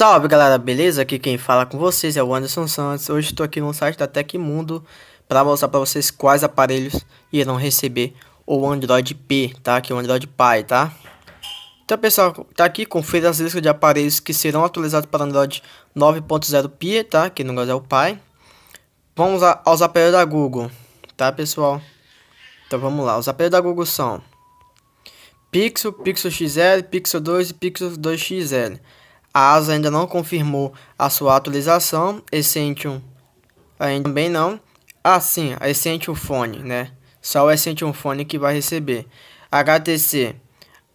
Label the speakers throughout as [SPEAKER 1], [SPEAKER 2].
[SPEAKER 1] Salve galera, beleza? Aqui quem fala com vocês é o Anderson Santos. Hoje estou aqui no site da Tecmundo para mostrar para vocês quais aparelhos irão receber o Android P, tá? Que é o Android Pie, tá? Então pessoal, tá aqui, confira as listas de aparelhos que serão atualizados para Android 9.0 Pie, tá? Que no caso é o Pie. Vamos a, aos aparelhos da Google, tá pessoal? Então vamos lá, os aparelhos da Google são Pixel, Pixel XL, Pixel 2 e Pixel 2 XL. A ASA ainda não confirmou a sua atualização, Essentium ainda também não. Ah, sim, a Essentium Phone, né? Só o Essentium Phone que vai receber. HTC,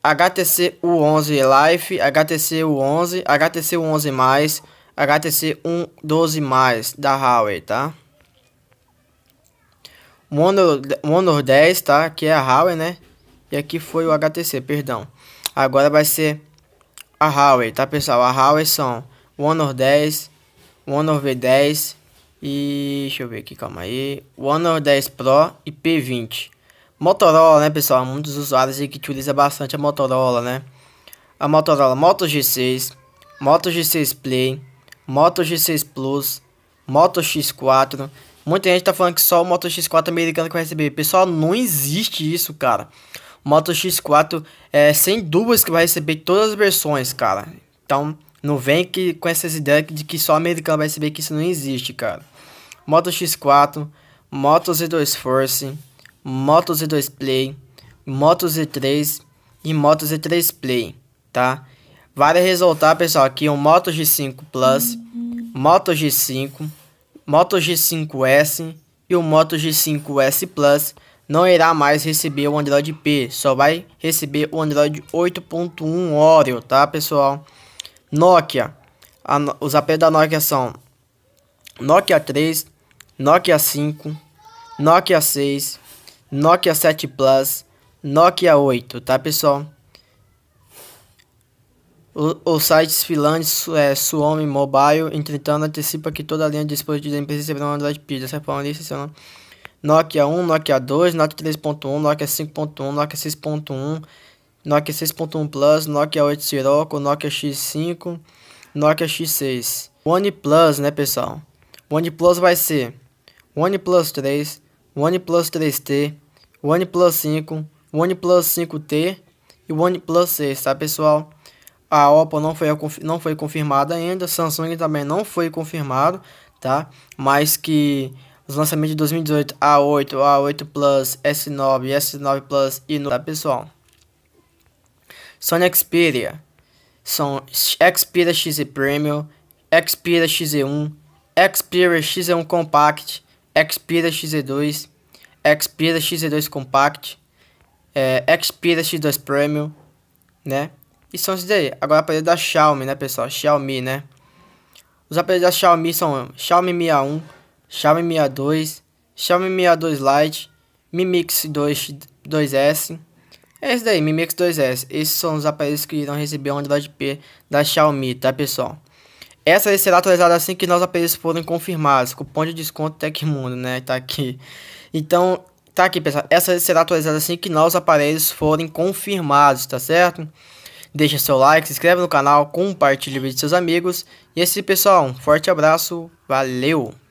[SPEAKER 1] HTC U11 Life, HTC U11, HTC U11+, HTC U12+, da Huawei, tá? Mono, Mono 10, tá? Que é a Huawei, né? E aqui foi o HTC, perdão. Agora vai ser a Huawei, tá pessoal? A Huawei são Honor 10, Honor V10 e deixa eu ver aqui, calma aí, Honor 10 Pro e P20. Motorola, né, pessoal? Muitos usuários aqui que utiliza bastante a Motorola, né? A Motorola Moto G6, Moto G6 Play, Moto G6 Plus, Moto X4. Muita gente tá falando que só o Moto X4 americano que vai receber. Pessoal, não existe isso, cara. Moto X4 é sem dúvidas que vai receber todas as versões, cara. Então, não vem que, com essas ideias de que só americano vai receber que isso não existe, cara. Moto X4, Moto Z2 Force, Moto Z2 Play, Moto Z3 e Moto Z3 Play, tá? Vale ressaltar, pessoal, aqui o Moto G5 Plus, Moto G5, Moto G5S e o Moto G5S Plus não irá mais receber o Android P, só vai receber o Android 8.1 Oreo, tá pessoal? Nokia, a, os aps da Nokia são Nokia 3, Nokia 5, Nokia 6, Nokia 7 Plus, Nokia 8, tá pessoal? O, os sites filantes é Suomi Mobile, entretanto, antecipa que toda a linha de dispositivos da empresa receberá um Android P. Dessa forma, licenciando Nokia 1, Nokia 2, Nokia 3.1, Nokia 5.1, Nokia 6.1, Nokia 6.1 Plus, Nokia 8 Sirocco, Nokia X5, Nokia X6. OnePlus, né, pessoal? OnePlus vai ser OnePlus 3, OnePlus 3T, OnePlus 5, OnePlus 5T e OnePlus 6, tá, pessoal? A Oppo não foi, não foi confirmada ainda, Samsung também não foi confirmado, tá? Mas que os lançamentos de 2018, A8, A8 Plus, S9, S9 Plus e no, tá, pessoal? Sony Xperia, são Xperia XZ Premium, Xperia XZ1, Xperia XZ1 Compact, Xperia XZ2, Xperia XZ2 Compact, é, Xperia X2 Premium, né? E são esses daí. Agora aparelho da Xiaomi, né, pessoal? Xiaomi, né? Os aparelhos da Xiaomi são Xiaomi Mi A1, Xiaomi A2, Xiaomi A2 Lite, Mi Mix 2, 2S. É isso daí, Mi Mix 2S. Esses são os aparelhos que irão receber a unidade P da Xiaomi, tá pessoal? Essa será atualizada assim que nossos aparelhos forem confirmados. Cupom de desconto Tecmundo, né? Tá aqui. Então, tá aqui, pessoal. Essa será atualizada assim que nossos aparelhos forem confirmados, tá certo? Deixa seu like, se inscreve no canal, compartilhe o vídeo com seus amigos. E esse é pessoal. Um forte abraço. Valeu!